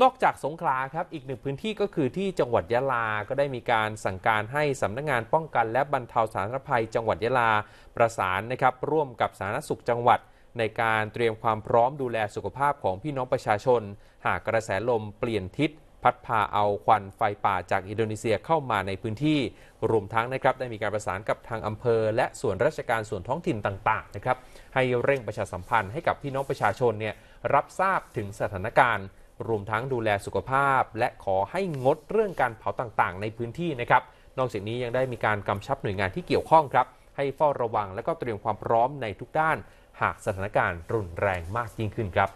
นอกจากสงขลาครับ อีกหนึ่งพื้นที่ก็คือที่จังหวัดยะลา ก็ได้มีการสั่งการให้สำนักงงานป้องกัน และบรรเทาสาธารณภัยจังหวัดยะลาประสานนะครับร่วมกับสาธารณสุขจังหวัด ในการเตรียมความพร้อมดูแลสุขภาพของพี่น้องประชาชน หากกระแสลมเปลี่ยนทิศ พัดพาเอาควันไฟป่าจากอินโดนีเซียเข้ามาในพื้นที่ รวมทั้งนะครับได้มีการประสานกับทางอำเภอ และส่วนราชการส่วนท้องถิ่นต่างๆนะครับให้เร่งประชาสัมพันธ์ให้กับพี่น้องประชาชนเนี่ยรับทราบถึงสถานการณ์รวมทั้งดูแลสุขภาพ และขอให้งดเรื่องการเผาต่างๆ ในพื้นที่นะครับ นอกจากนี้ยังได้มีการกำชับหน่วยงานที่เกี่ยวข้องครับ ให้เฝ้าระวังและก็เตรียมความพร้อมในทุกด้าน หากสถานการณ์รุนแรงมากยิ่งขึ้นครับ